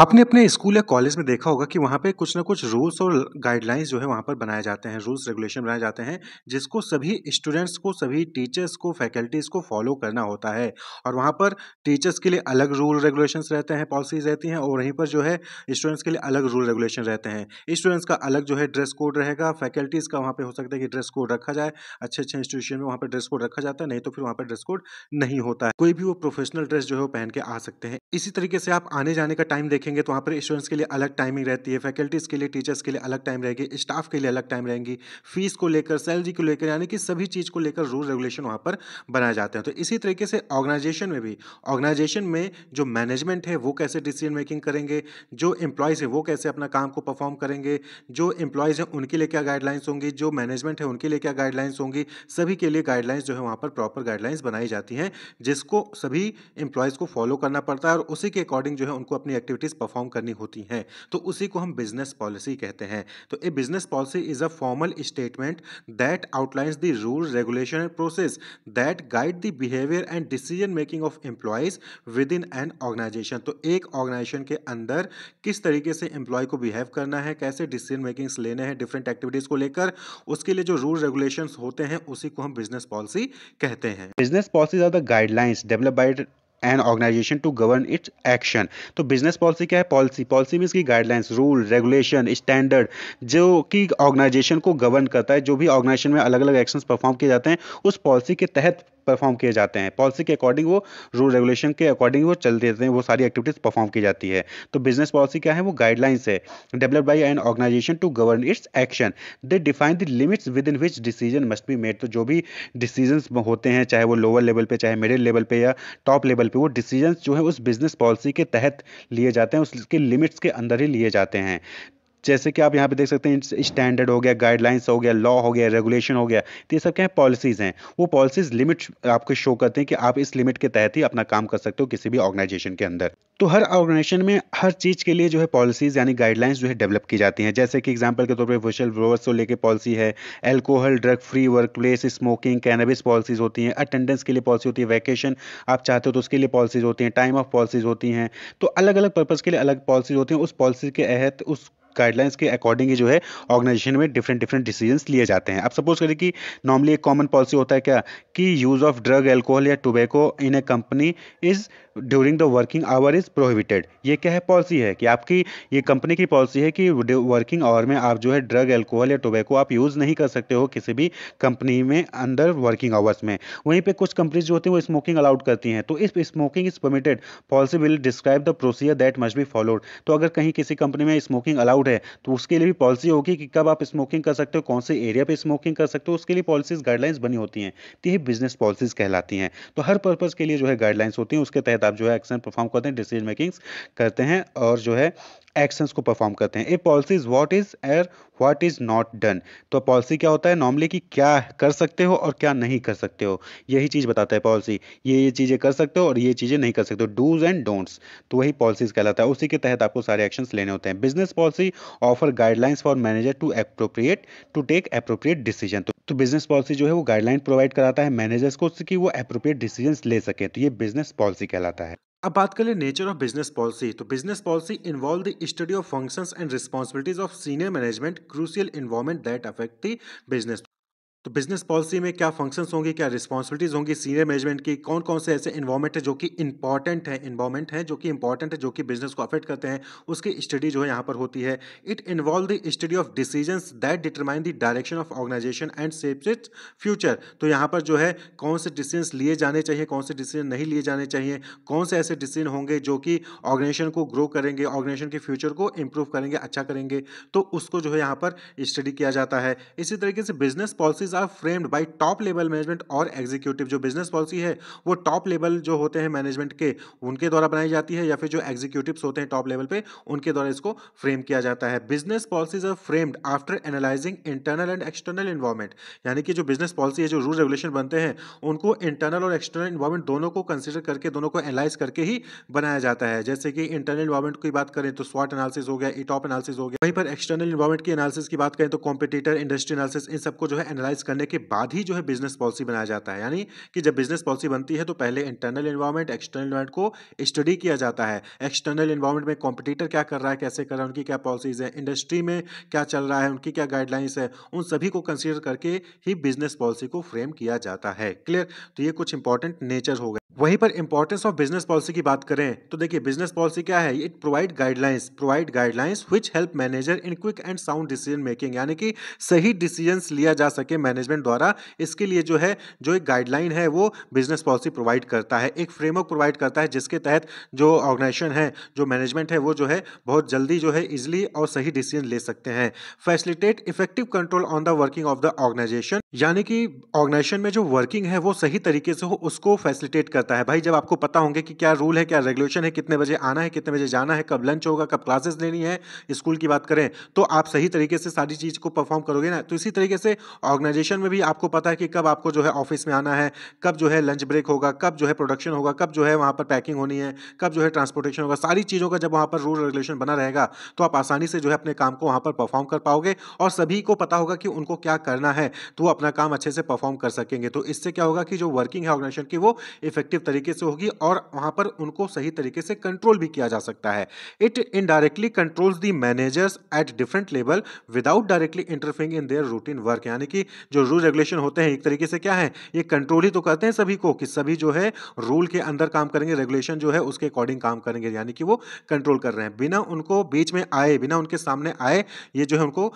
आपने अपने स्कूल या कॉलेज में देखा होगा कि वहाँ पे कुछ ना कुछ रूल्स और गाइडलाइंस जो है वहाँ पर बनाए जाते हैं रूल्स रेगुलेशन बनाए जाते हैं जिसको सभी स्टूडेंट्स को सभी टीचर्स को फैकल्टीज़ को फॉलो करना होता है और वहाँ पर टीचर्स के लिए अलग रूल रेगुलेशंस रहते हैं पॉलिसीज़ रहती हैं और वहीं पर जो है स्टूडेंट्स के लिए अलग रूल रेगुलेशन रहते हैं स्टूडेंट्स का अलग जो है ड्रेस कोड रहेगा फैकल्टीज़ का वहाँ पर हो सकता है कि ड्रेस कोड रखा जाए अच्छे अच्छे इंस्टीट्यूशन में वहाँ पर ड्रेस कोड रखा जाता है नहीं तो फिर वहाँ पर ड्रेस कोड नहीं होता है कोई भी वो प्रोफेशनल ड्रेस जो है वो पहन के आ सकते हैं इसी तरीके से आप आने जाने का टाइम देखेंगे तो वहाँ पर स्टूडेंट्स के लिए अलग टाइमिंग रहती है फैकल्टीज़ के लिए टीचर्स के लिए अलग टाइम रहेगी स्टाफ के लिए अलग टाइम रहेंगी फीस को लेकर सैलरी को लेकर यानी कि सभी चीज़ को लेकर रूल रेगुलेशन वहाँ पर बनाए जाते हैं तो इसी तरीके से ऑर्गेनाइजेशन में भी ऑर्गेनाइजेशन में जो मैनेजमेंट है वो कैसे डिसीजन मेकिंग करेंगे जो एम्प्लॉयज़ है वो कैसे अपना काम को परफॉर्म करेंगे जो एम्प्लॉयज़ हैं उनके लिए क्या गाइडलाइंस होंगी जो मैनेजमेंट है उनके लिए क्या गाइडलाइंस होंगी सभी के लिए गाइडलाइंस जो है वहाँ पर प्रॉपर गाइडलाइंस बनाई जाती हैं जिसको सभी एम्प्लॉयज़ को फॉलो करना पड़ता है और उसी के अकॉर्डिंग जो है उनको अपनी एक्टिविटीज़ एक्टिविटीज़ परफॉर्म करनी होती हैं तो उसी को हम बिजनेस पॉलिसी कहते हैं तो a business policy is a formal statement that outlines the rule regulation and process that guide the behaviour and decision making of employees within an organisation तो एक ऑर्गेनाइजेशन के अंदर किस तरीके से एम्प्लॉय को बिहेव करना है कैसे डिसीजन मेकिंग्स लेने हैं डिफरेंट एक्टिविटीज़ को लेकर उसके लिए जो रूल रेगुलेशन होते हैं उसी को हम बिजनेस पॉलिसी कहते हैं business policies are the guidelines develop by an organisation to govern its action तो बिजनेस पॉलिसी क्या है पॉलिसी पॉलिसी मीन्स की गाइडलाइंस रूल रेगुलेशन स्टैंडर्ड जो कि ऑर्गेनाइजेशन को गवर्न करता है जो भी ऑर्गेनाइजेशन में अलग अलग एक्शन परफॉर्म किए जाते हैं उस पॉलिसी के तहत परफॉर्म किए जाते हैं पॉलिसी के अकॉर्डिंग वो रूल रेगुलेशन के अकॉर्डिंग वो चल देते हैं वो सारी एक्टिविटीज़ परफॉर्म की जाती है तो बिजनेस पॉलिसी क्या है वो गाइडलाइंस है develop by an organisation to govern its action they define the limits within which decision must be made तो जो भी डिसीजन होते हैं चाहे वो लोअर लेवल पे चाहे मिडिल लेवल पे या टॉप लेवल पे वो डिसीजन जो है उस बिजनेस पॉलिसी के तहत लिए जाते हैं उसके लिमिट्स के अंदर ही लिए जाते हैं जैसे कि आप यहाँ पे देख सकते हैं स्टैंडर्ड हो गया गाइडलाइंस हो गया लॉ हो गया रेगुलेशन हो गया तो ये सब क्या है पॉलिसीज़ हैं वो पॉलिसीज़ लिमिट आपको शो करते हैं कि आप इस लिमिट के तहत ही अपना काम कर सकते हो किसी भी ऑर्गेनाइजेशन के अंदर तो हर ऑर्गेनाइजेशन में हर चीज़ के लिए जो है पॉलिसीज़ यानी गाइडलाइंस जो है डेवलप की जाती हैं जैसे कि एग्जाम्पल के तौर पर वर्चुअल ब्रोवर्स को लेकर पॉलिसी है alcohol drug free workplace smoking cannabis policies होती हैं अटेंडेंस के लिए पॉलिसी होती है वैकेशन आप चाहते हो तो उसके लिए पॉलिसीज़ होती हैं टाइम ऑफ पॉलिसीज़ होती हैं तो अलग अलग पर्पज़ के लिए अलग पॉलिसीज़ होती हैं उस पॉलिसी के तहत उस गाइडलाइंस के अकॉर्डिंग ही जो है ऑर्गेनाइजेशन में डिफरेंट डिफरेंट डिसीजन लिए जाते हैं अब सपोज करें कि नॉर्मली एक कॉमन पॉलिसी होता है क्या कि यूज़ ऑफ ड्रग एल्कोहल या tobacco in a company is during the working hour is prohibited ये क्या है पॉलिसी है कि आपकी ये कंपनी की पॉलिसी है कि वर्किंग आवर में आप जो है ड्रग एल्कोहल या टोबैको आप यूज़ नहीं कर सकते हो किसी भी कंपनी में अंडर वर्किंग आवर्स में वहीं पे कुछ कंपनीज जो होती हैं वो स्मोकिंग अलाउड करती हैं तो इस smoking is permitted policy will describe the procedure that must be followed तो अगर कहीं किसी कंपनी में स्मोकिंग अलाउड अलाउड है तो उसके लिए भी पॉलिसी होगी कि कब आप स्मोकिंग कर सकते हो कौन से एरिया पे स्मोकिंग कर सकते हो उसके लिए पॉलिसीज गाइडलाइंस बनी होती हैं तो ये बिजनेस पॉलिसीज कहलाती हैं तो हर पर्पज़ के लिए जो है गाइडलाइंस होती हैं उसके तहत आप जो है एक्शन परफॉर्म करते हैं डिसीजन मेकिंग्स करते हैं और जो है एक्शंस को परफॉर्म करते हैं a policy is what is uh what is not done तो पॉलिसी क्या होता है नॉर्मली कि क्या कर सकते हो और क्या नहीं कर सकते हो यही चीज़ बताता है पॉलिसी ये ये चीज़ें कर सकते हो और ये चीज़ें नहीं कर सकते हो डूज एंड डोंट्स तो वही पॉलिसीज कहलाता है उसी के तहत आपको सारे एक्शंस लेने होते हैं business policy offer guidelines for manager to appropriate to take appropriate decision तो बिजनेस तो पॉलिसी जो है वो गाइडलाइन प्रोवाइड कराता है मैनेजर्स को कि वो अप्रोप्रिएट डिसीजंस ले सके तो ये बिजनेस पॉलिसी कहलाता है अब बात करें नेचर ऑफ बिजनेस पॉलिसी तो business policy involve the study of functions and responsibilities of senior management crucial involvement that affect the business तो बिजनेस पॉलिसी में क्या फंक्शंस होंगे क्या रिस्पॉन्सिबिलिटीज़ होंगी सीनियर मैनेजमेंट की कौन कौन से ऐसे इन्वॉर्मेंट है जो कि इंपॉर्टेंट है इन्वॉर्मेंट है जो कि इंपॉर्टेंट है जो कि बिजनेस को अफेक्ट करते हैं उसकी स्टडी जो है यहाँ पर होती है it involve the study of decision that determine the direction of organisation and shapes its future तो यहाँ पर जो है कौन से डिसीजन लिए जाने चाहिए कौन से डिसीजन नहीं लिए जाने चाहिए कौन से ऐसे डिसीजन होंगे जो कि ऑर्गेनाइजेशन को ग्रो करेंगे ऑर्गेनाइजेशन के फ्यूचर को इम्प्रूव करेंगे अच्छा करेंगे तो उसको जो है यहाँ पर स्टडी किया जाता है इसी तरीके से business policies are framed by top level management और एग्जीक्यूटिव जो बिजनेस पॉलिसी है वो टॉप लेवल जो होते हैं मैनेजमेंट के उनके द्वारा बनाई जाती है या फिर जो एग्जीक्यूटिव होते हैं टॉप लेवल पे उनके द्वारा इसको फ्रेम किया जाता है business policies are framed after analysing internal and external environment यानी कि जो बिजनेस पॉलिसी है जो रूल रेगुलेशन बनते हैं उनको इंटरनल और एक्सटर्नल इन्वॉर्मेंट दोनों को कंसिडर करके दोनों को एनालाइज करके ही बनाया जाता है जैसे कि इंटरनल इन्वॉर्मेंट की बात करें तो स्वाट एनालिसिस हो गया ई टॉप एनालिसिस हो गया वहीं पर एक्सटर्नल इन्वॉर्मेंट की एनालिसिस की बात करें तो कॉम्पिटेटर इंडस्ट्री एनालिसिस इन सबको जो है एनालाइज करने के बाद ही जो है बिजनेस पॉलिसी बनाया जाता है यानी कि जब बिजनेस पॉलिसी बनती है तो पहले इंटरनल इन्वायरमेंट एक्सटर्नल इन्वायरमेंट को स्टडी किया जाता है एक्सटर्नल इन्वायरमेंट में कॉम्पिटिटर क्या कर रहा है कैसे कर रहा है उनकी क्या पॉलिसीज है इंडस्ट्री में क्या चल रहा है उनकी क्या गाइडलाइंस है उन सभी को कंसिडर करके ही बिजनेस पॉलिसी को फ्रेम किया जाता है क्लियर तो ये कुछ इंपॉर्टेंट नेचर हो गए वहीं पर इंपॉर्टेंस ऑफ बिजनेस पॉलिसी की बात करें तो देखिए बिजनेस पॉलिसी क्या है it provide guidelines provide guidelines which help manager in quick and sound decision making यानी कि सही डिसीजंस लिया जा सके मैनेजमेंट द्वारा इसके लिए जो है जो एक गाइडलाइन है वो बिजनेस पॉलिसी प्रोवाइड करता है एक फ्रेमवर्क प्रोवाइड करता है जिसके तहत जो ऑर्गेनाइजेशन है जो मैनेजमेंट है वो जो है बहुत जल्दी जो है ईजिली और सही डिसीजन ले सकते हैं facilitate effective control on the working of the organisation यानी कि ऑर्गेनाइजेशन में जो वर्किंग है वो सही तरीके से हो उसको फैसिलिटेट कर रहता है भाई जब आपको पता होंगे कि क्या रूल है क्या रेगुलेशन है कितने बजे आना है कितने बजे जाना है कब लंच होगा कब क्लासेस लेनी है स्कूल की बात करें तो आप सही तरीके से सारी चीज़ को परफॉर्म करोगे ना तो इसी तरीके से ऑर्गेनाइजेशन में भी आपको पता है कि कब आपको जो है ऑफिस में आना है कब जो है लंच ब्रेक होगा कब जो है प्रोडक्शन होगा कब जो है वहां पर पैकिंग होनी है कब जो है ट्रांसपोर्टेशन होगा सारी चीज़ों का जब वहां पर रूल रेगुलेशन बना रहेगा तो आप आसानी से जो है अपने काम को वहां पर परफॉर्म कर पाओगे और सभी को पता होगा कि उनको क्या करना है तो वो अपना काम अच्छे से परफॉर्म कर सकेंगे तो इससे क्या होगा कि जो वर्किंग है ऑर्गेनाइजेशन की वो इफेक्टिव इफेक्टिव तरीके से होगी और वहाँ पर उनको सही तरीके से कंट्रोल भी किया जा सकता है it indirectly controls the managers at different level without directly interfering in their routine work यानी कि जो रूल रेगुलेशन होते हैं एक तरीके से क्या है ये कंट्रोल ही तो करते हैं सभी को कि सभी जो है रूल के अंदर काम करेंगे रेगुलेशन जो है उसके अकॉर्डिंग काम करेंगे यानी कि वो कंट्रोल कर रहे हैं बिना उनको बीच में आए बिना उनके सामने आए ये जो है उनको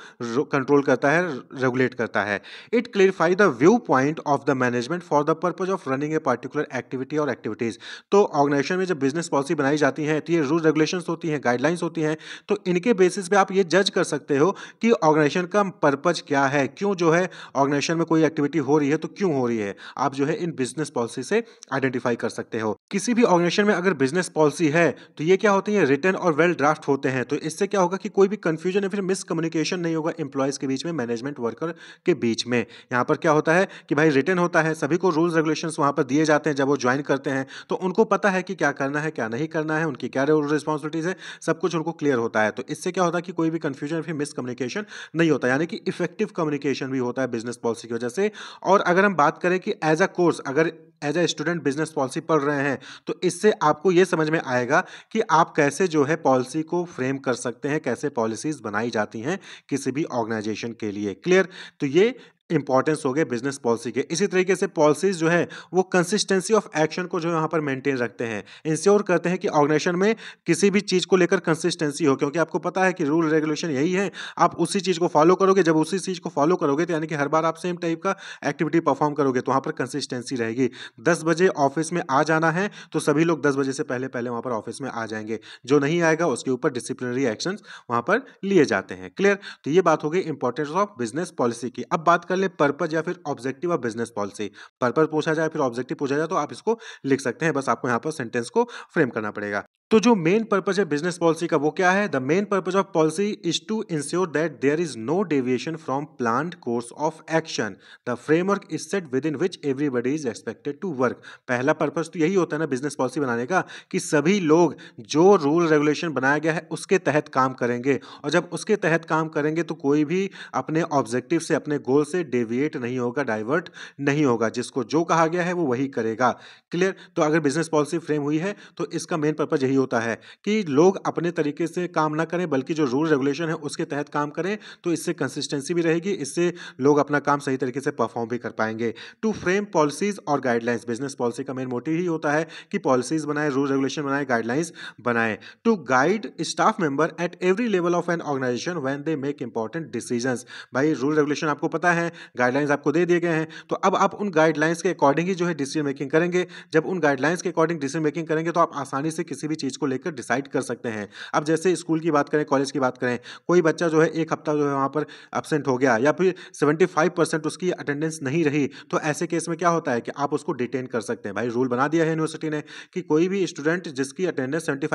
कंट्रोल करता है रेगुलेट करता है it clarify the viewpoint of the management for the purpose of running a particular activity activity और एक्टिविटीज़ तो ऑर्गेनाइजेशन में जब बिजनेस पॉलिसी बनाई जाती है तो ये रूल रेगुलेशंस होती हैं गाइडलाइंस होती हैं तो इनके बेसिस पे आप ये जज कर सकते हो कि ऑर्गेनाइजेशन का पर्पज क्या है क्यों जो है ऑर्गेनाइजेशन में कोई एक्टिविटी हो रही है तो क्यों हो रही है आप जो है इन बिजनेस पॉलिसी से आइडेंटिफाई कर सकते हो किसी भी ऑर्गेनाइजेशन में अगर बिजनेस पॉलिसी है तो ये क्या होती है रिटर्न और वेल ड्राफ्ट होते हैं तो इससे क्या होगा कि कोई भी कंफ्यूजन या फिर मिसकम्युनिकेशन नहीं होगा एम्प्लॉयज़ के बीच में मैनेजमेंट वर्कर के बीच में यहाँ पर क्या होता है कि भाई रिटर्न होता है सभी को रूल्स रेगुलेशन वहाँ पर दिए जाते हैं जब वो ज्वाइन साइन करते हैं तो उनको पता है कि क्या करना है क्या नहीं करना है उनकी क्या रिस्पॉन्सिबिलिटीज़ है सब कुछ उनको क्लियर होता है तो इससे क्या होता है कि कोई भी कन्फ्यूजन फिर मिस कम्युनिकेशन नहीं होता यानी कि इफेक्टिव कम्युनिकेशन भी होता है बिजनेस पॉलिसी की वजह से और अगर हम बात करें कि एज अ कोर्स अगर as a student business policy पढ़ रहे हैं तो इससे आपको ये समझ में आएगा कि आप कैसे जो है पॉलिसी को फ्रेम कर सकते हैं कैसे पॉलिसीज़ बनाई जाती हैं किसी भी ऑर्गेनाइजेशन के लिए क्लियर तो ये इंपॉर्टेंस हो गए बिजनेस पॉलिसी के इसी तरीके से पॉलिसीज जो है वो कंसिस्टेंसी ऑफ एक्शन को जो यहाँ पर मेंटेन रखते हैं इंश्योर करते हैं कि ऑर्गेनाइजेशन में किसी भी चीज़ को लेकर कंसिस्टेंसी हो क्योंकि आपको पता है कि रूल रेगुलेशन यही है आप उसी चीज़ को फॉलो करोगे जब उसी चीज़ को फॉलो करोगे तो यानी कि हर बार आप सेम टाइप का एक्टिविटी परफॉर्म करोगे तो वहाँ पर कंसिस्टेंसी रहेगी दस बजे ऑफिस में आ जाना है तो सभी लोग दस बजे से पहले पहले वहाँ पर ऑफिस में आ जाएंगे जो नहीं आएगा उसके ऊपर डिसिप्लिनरी एक्शन वहाँ पर लिए जाते हैं क्लियर तो ये बात हो गई इंपॉर्टेंस ऑफ बिजनेस पॉलिसी की अब बात कर जनरल पर्पज या फिर ऑब्जेक्टिव और बिजनेस पॉलिसी पर्पज पूछा जाए फिर ऑब्जेक्टिव पूछा जाए तो आप इसको लिख सकते हैं बस आपको यहाँ पर सेंटेंस को फ्रेम करना पड़ेगा तो जो मेन पर्पज है बिजनेस पॉलिसी का वो क्या है the main purpose of policy is to ensure that there is no deviation from plan course of action the framework is set within which everybody is expected to work पहला purpose तो यही होता है ना business policy बनाने का कि सभी लोग जो रूल रेगुलेशन बनाया गया है उसके तहत काम करेंगे और जब उसके तहत काम करेंगे तो कोई भी अपने ऑब्जेक्टिव से अपने गोल से डेविएट नहीं होगा डाइवर्ट नहीं होगा जिसको जो कहा गया है वो वही करेगा क्लियर तो अगर बिजनेस पॉलिसी फ्रेम हुई है तो इसका मेन पर्पज यही होता है कि लोग अपने तरीके से काम ना करें बल्कि जो रूल रेगुलेशन है उसके तहत काम करें तो इससे कंसिस्टेंसी भी रहेगी इससे लोग अपना काम सही तरीके से परफॉर्म भी कर पाएंगे टू फ्रेम पॉलिसीज और गाइडलाइंस बिजनेस पॉलिसी का मेन मोटिव ही होता है कि पॉलिसीज बनाए रूल रेगुलेशन बनाए गाइडलाइंस बनाए to guide staff member at every level of an organisation when they make important decision भाई रूल रेगुलेशन आपको पता है गाइडलाइंस आपको दे दिए गए हैं तो अब आप उन गाइडलाइंस के अकॉर्डिंग ही जो है डिसीजन मेकिंग करेंगे जब उन गाइडलाइंस के अकॉर्डिंग डिसीजन मेकिंग करेंगे तो आप आसानी से किसी भी चीज़ चीज़ को लेकर डिसाइड कर सकते हैं अब जैसे स्कूल की बात करें कॉलेज की बात करें कोई बच्चा जो है एक हफ्ता जो है वहाँ पर एबसेंट हो गया या फिर सेवेंटी फाइव परसेंट उसकी अटेंडेंस नहीं रही तो ऐसे केस में क्या होता है कि आप उसको डिटेन कर सकते हैं भाई रूल बना दिया है यूनिवर्सिटी ने कि कोई भी स्टूडेंट जिसकी अटेंडेंस सेवेंटी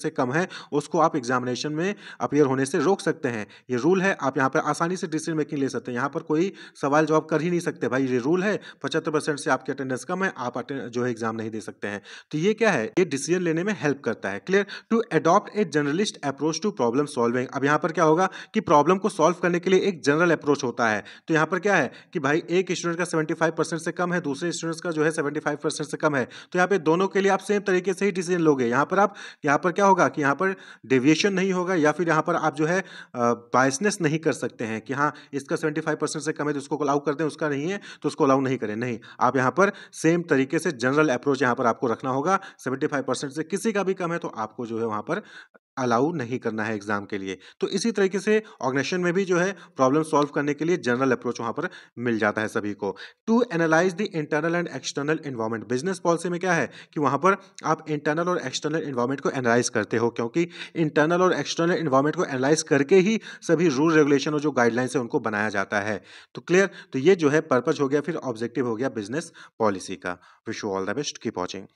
से कम है उसको आप एग्जामिनेशन में अपेयर होने से रोक सकते हैं ये रूल है आप यहाँ पर आसानी से डिसीजन मेकिंग ले सकते हैं यहाँ पर कोई सवाल जवाब कर ही नहीं सकते भाई ये रूल है पचहत्तर परसेंट से आपकी अटेंडेंस कम है आप जो है एग्जाम नहीं दे सकते हैं तो ये क्या है ये डिसीजन लेने में हेल्प करता सकता है clear to adopt a journalist approach to problem solving अब यहां पर क्या होगा कि प्रॉब्लम को सॉल्व करने के लिए एक जनरल अप्रोच होता है तो यहां पर क्या है कि भाई एक स्टूडेंट का सेवेंटी से कम है दूसरे स्टूडेंट्स का जो है सेवेंटी से कम है तो यहां पर दोनों के लिए आप सेम तरीके से ही डिसीजन लोगे यहां पर आप यहां पर क्या होगा कि यहां पर डेविएशन नहीं होगा या फिर यहां पर आप जो है बायसनेस नहीं कर सकते हैं कि हाँ इसका सेवेंटी से कम है तो उसको अलाउ कर दें उसका नहीं है तो उसको अलाउ नहीं करें नहीं आप यहां पर सेम तरीके से जनरल अप्रोच यहां पर आपको रखना होगा सेवेंटी से किसी का भी कम कम है तो आपको जो है वहाँ पर अलाउ नहीं करना है एग्ज़ाम के लिए तो इसी तरीके से ऑर्गेनाइजेशन में भी जो है प्रॉब्लम सॉल्व करने के लिए जनरल अप्रोच वहां पर मिल जाता है सभी को to analyse the internal and external environment business policy में क्या है कि वहां पर आप इंटरनल और एक्सटर्नल इन्वायरमेंट को एनालाइज करते हो क्योंकि इंटरनल और एक्सटर्नल इन्वायरमेंट को एनालाइज करके ही सभी रूल रेगुलेशन और जो गाइडलाइंस है उनको बनाया जाता है तो क्लियर तो ये जो है पर्पज हो गया फिर ऑब्जेक्टिव हो गया बिजनेस पॉलिसी का wish you all the best keep watching